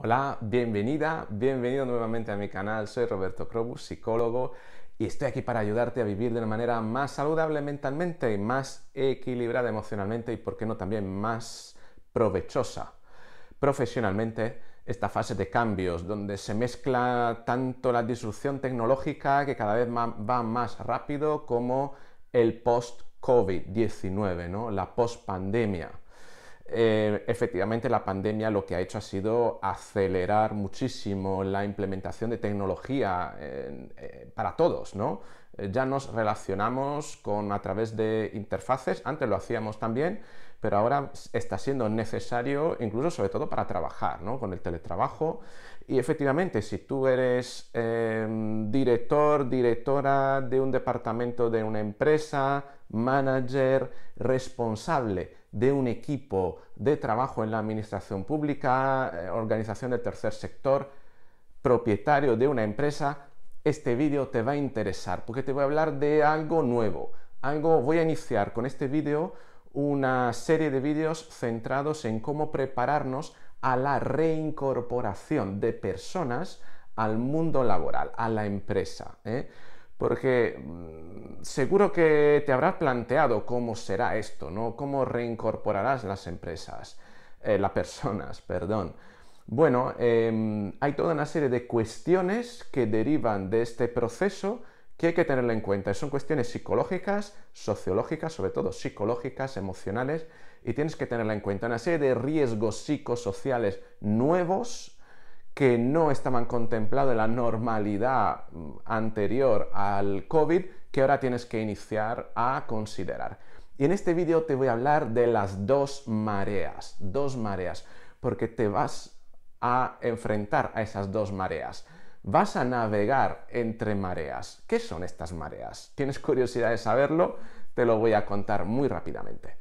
Hola, bienvenida, bienvenido nuevamente a mi canal. Soy Roberto Crobus, psicólogo, y estoy aquí para ayudarte a vivir de una manera más saludable mentalmente, más equilibrada emocionalmente y, por qué no, también más provechosa profesionalmente esta fase de cambios, donde se mezcla tanto la disrupción tecnológica, que cada vez va más rápido, como el post-COVID-19, ¿no? la post-pandemia eh, efectivamente la pandemia lo que ha hecho ha sido acelerar muchísimo la implementación de tecnología eh, para todos, ¿no? Eh, ya nos relacionamos con a través de interfaces, antes lo hacíamos también, pero ahora está siendo necesario, incluso sobre todo para trabajar, Con el teletrabajo. Y efectivamente, si tú eres em, director, directora de un departamento de una empresa, manager, responsable, de un equipo de trabajo en la administración pública, eh, organización del tercer sector, propietario de una empresa, este vídeo te va a interesar porque te voy a hablar de algo nuevo. Algo voy a iniciar con este vídeo una serie de vídeos centrados en cómo prepararnos a la reincorporación de personas al mundo laboral, a la empresa. ¿eh? Porque mm, seguro que te habrás planteado cómo será esto, ¿no? ¿Cómo reincorporarás las empresas, eh, las personas, perdón? Bueno, em, hay toda una serie de cuestiones que derivan de este proceso que hay que tenerla en cuenta. Son cuestiones psicológicas, sociológicas, sobre todo psicológicas, emocionales, y tienes que tenerla en cuenta. Una serie de riesgos psicosociales nuevos que no estaban contemplados en la normalidad mm, anterior al COVID que ahora tienes que iniciar a considerar. Y en este vídeo te voy a hablar de las dos mareas, dos mareas, porque te vas a enfrentar a esas dos mareas. Vas a navegar entre mareas. ¿Qué son estas mareas? ¿Tienes curiosidad de saberlo? Te lo voy a contar muy rápidamente.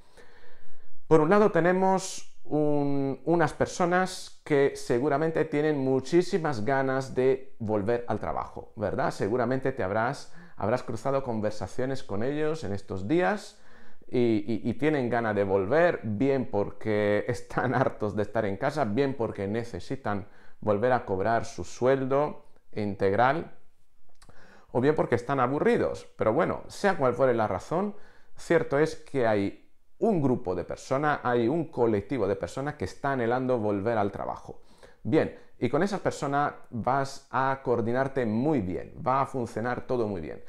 Por un lado tenemos unas personas que seguramente tienen muchísimas ganas de volver al trabajo, ¿verdad? Seguramente te habrás, habrás cruzado conversaciones con ellos en estos días y, y tienen ganas de volver, bien porque están hartos de estar en casa, bien porque necesitan volver a cobrar su sueldo integral o bien porque están aburridos. Pero bueno, sea cual fuere la razón, cierto es que hay un grupo de personas, hay un colectivo de personas que está anhelando volver al trabajo. Bien, y con esas personas vas a coordinarte muy bien, va a funcionar todo muy bien.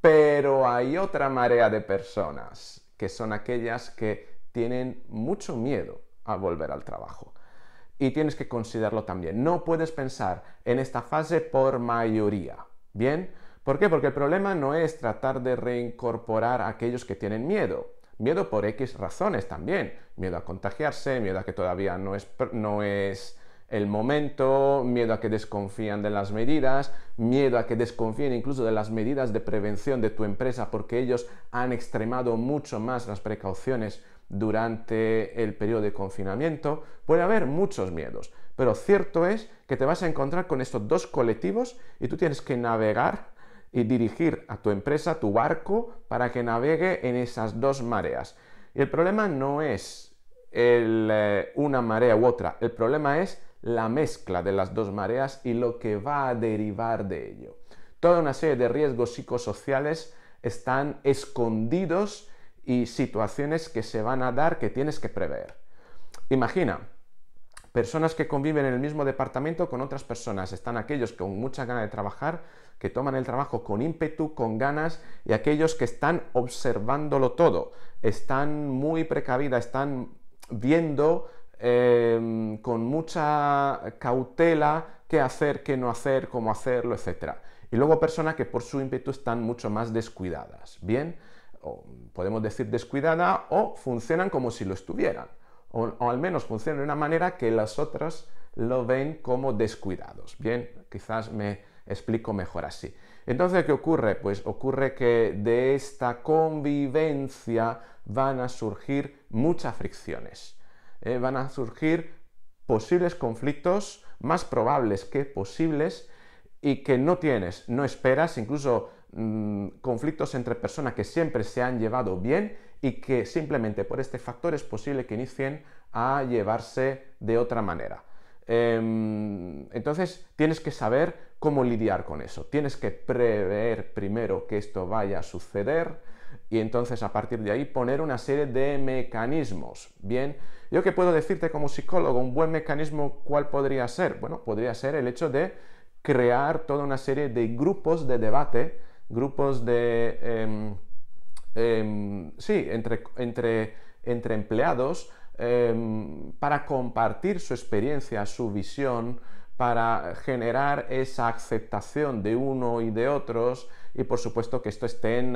Pero hay otra marea de personas, que son aquellas que tienen mucho miedo a volver al trabajo. Y tienes que considerarlo también. No puedes pensar en esta fase por mayoría. ¿Bien? ¿Por qué? Porque el problema no es tratar de reincorporar a aquellos que tienen miedo Miedo por X razones también. Miedo a contagiarse, miedo a que todavía no es, el momento, miedo a que desconfían de las medidas, miedo a que desconfíen incluso de las medidas de prevención de tu empresa porque ellos han extremado mucho más las precauciones durante el periodo de confinamiento. Puede haber muchos miedos, pero cierto es que te vas a encontrar con estos dos colectivos y tú tienes que navegar y dirigir a tu empresa, tu barco, para que navegue en esas dos mareas. Y el problema no es eh, una marea u otra, el problema es la mezcla de las dos mareas y lo que va a derivar de ello. Toda una serie de riesgos psicosociales están escondidos y situaciones que se van a dar que tienes que prever. Imagina, personas que conviven en el mismo departamento con otras personas. Están aquellos con mucha ganas de trabajar, que toman el trabajo con ímpetu, con ganas, y aquellos que están observándolo todo, están muy precavidas, están viendo em, con mucha cautela qué hacer, qué no hacer, cómo hacerlo, etc. Y luego personas que por su ímpetu están mucho más descuidadas, ¿bien? podemos decir descuidada o funcionan como si lo estuvieran o, al menos funciona de una manera que las otras lo ven como descuidados. Bien, quizás me explico mejor así. Entonces, ¿qué ocurre? Pues ocurre que de esta convivencia van a surgir muchas fricciones. ¿eh? van a surgir posibles conflictos, más probables que posibles, y que no tienes, no esperas, incluso Mm, conflictos entre personas que siempre se han llevado bien y que simplemente por este factor es posible que inicien a llevarse de otra manera. Em, entonces tienes que saber cómo lidiar con eso. Tienes que prever primero que esto vaya a suceder y entonces a partir de ahí poner una serie de mecanismos. Bien, yo que puedo decirte como psicólogo, un buen mecanismo, ¿cuál podría ser? Bueno, podría ser el hecho de crear toda una serie de grupos de debate grupos de... Em, em, sí, entre, empleados em, para compartir su experiencia, su visión, para generar esa aceptación de uno y de otros y por supuesto que esto estén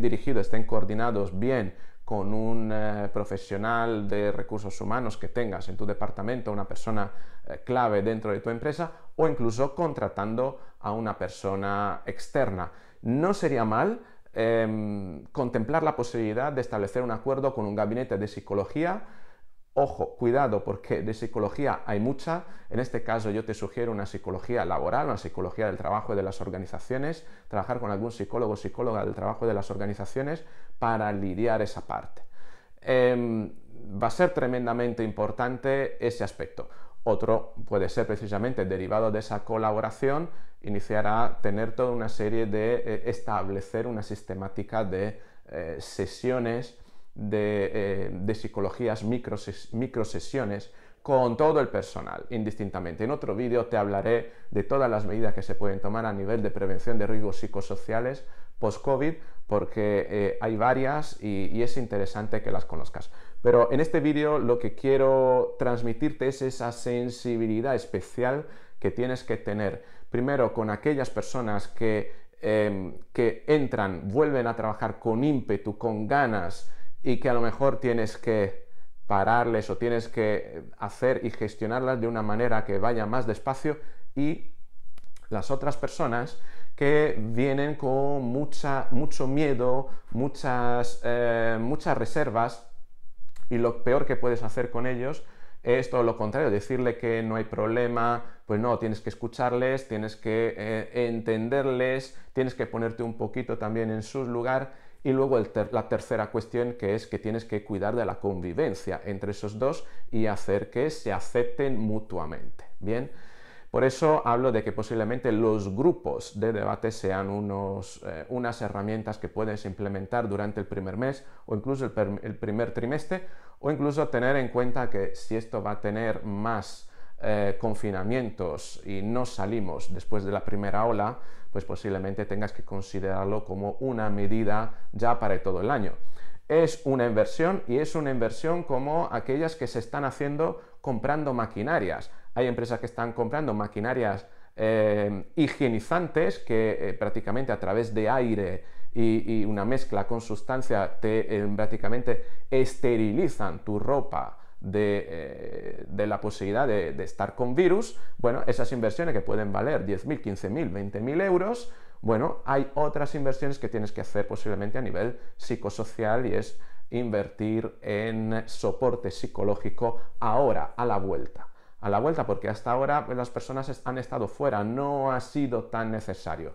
dirigidos, estén coordinados bien con un eh, profesional de recursos humanos que tengas en tu departamento, una persona eh, clave dentro de tu empresa o incluso contratando a una persona externa. No sería mal em, contemplar la posibilidad de establecer un acuerdo con un gabinete de psicología Ojo, cuidado, porque de psicología hay mucha. En este caso yo te sugiero una psicología laboral, una psicología del trabajo y de las organizaciones, trabajar con algún psicólogo o psicóloga del trabajo de las organizaciones para lidiar esa parte. Em, va a ser tremendamente importante ese aspecto. Otro puede ser precisamente derivado de esa colaboración, iniciar a tener toda una serie de eh, establecer una sistemática de eh, sesiones eh, de, psicologías, microsesiones con todo el personal, indistintamente. En otro vídeo te hablaré de todas las medidas que se pueden tomar a nivel de prevención de riesgos psicosociales post-COVID, porque eh, hay varias y, es interesante que las conozcas. Pero en este vídeo lo que quiero transmitirte es esa sensibilidad especial que tienes que tener. Primero, con aquellas personas que, em, que entran, vuelven a trabajar con ímpetu, con ganas, y que a lo mejor tienes que pararles o tienes que hacer y gestionarlas de una manera que vaya más despacio y las otras personas que vienen con mucha, mucho miedo, muchas, eh, muchas reservas y lo peor que puedes hacer con ellos es todo lo contrario, decirle que no hay problema, pues no, tienes que escucharles, tienes que eh, entenderles, tienes que ponerte un poquito también en su lugar. Y luego la tercera cuestión que es que tienes que cuidar de la convivencia entre esos dos y hacer que se acepten mutuamente. Bien. Por eso hablo de que posiblemente los grupos de debate sean eh, unas herramientas que puedes implementar durante el primer mes o incluso el, primer trimestre o incluso tener en cuenta que si esto va a tener más eh, confinamientos y no salimos después de la primera ola, pues posiblemente tengas que considerarlo como una medida ya para todo el año. Es una inversión y es una inversión como aquellas que se están haciendo comprando maquinarias hay empresas que están comprando maquinarias eh, higienizantes que eh, prácticamente a través de aire y, una mezcla con sustancia te eh, prácticamente esterilizan tu ropa de, la posibilidad de, de, estar con virus. Bueno, esas inversiones que pueden valer 10.000, 15.000, 20.000 euros, bueno, hay otras inversiones que tienes que hacer posiblemente a nivel psicosocial y es invertir en soporte psicológico ahora, a la vuelta a la vuelta, porque hasta ahora las personas han estado fuera, no ha sido tan necesario.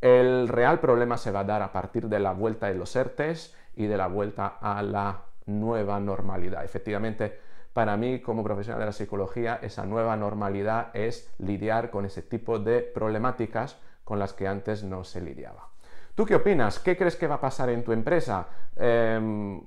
El real problema se va a dar a partir de la vuelta de los ERTES y de la vuelta a la nueva normalidad. Efectivamente, para mí como profesional de la psicología, esa nueva normalidad es lidiar con ese tipo de problemáticas con las que antes no se lidiaba. ¿Tú qué opinas? ¿Qué crees que va a pasar en tu empresa? Em,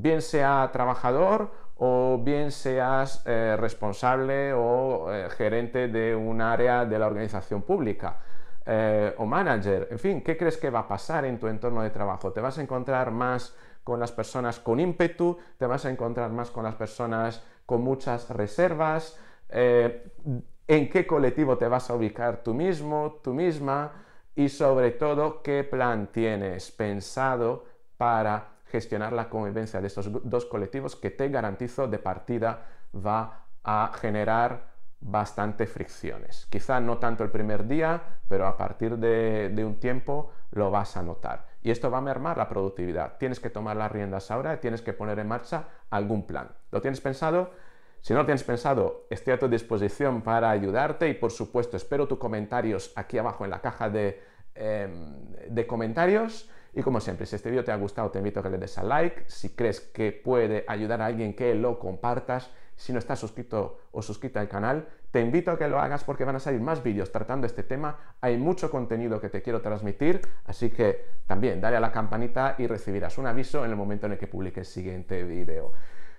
bien sea trabajador o bien seas eh, responsable o eh, gerente de un área de la organización pública eh, o manager. En fin, ¿qué crees que va a pasar en tu entorno de trabajo? ¿Te vas a encontrar más con las personas con ímpetu? ¿Te vas a encontrar más con las personas con muchas reservas? ¿En qué colectivo te vas a ubicar tú mismo, tú misma? Y sobre todo, ¿qué plan tienes pensado para gestionar la convivencia de estos dos colectivos que te garantizo de partida va a generar bastante fricciones. Quizá no tanto el primer día, pero a partir de, un tiempo lo vas a notar. Y esto va a mermar la productividad. Tienes que tomar las riendas ahora y tienes que poner en marcha algún plan. ¿Lo tienes pensado? Si no lo tienes pensado, estoy a tu disposición para ayudarte y por supuesto espero tus comentarios aquí abajo en la caja de, em, de comentarios. Y como siempre, si este vídeo te ha gustado, te invito a que le des a like. Si crees que puede ayudar a alguien, que lo compartas. Si no estás suscrito o suscrita al canal, te invito a que lo hagas porque van a salir más vídeos tratando este tema. Hay mucho contenido que te quiero transmitir, así que también dale a la campanita y recibirás un aviso en el momento en el que publique el siguiente vídeo.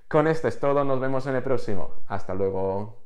Con esto es todo, nos vemos en el próximo. Hasta luego.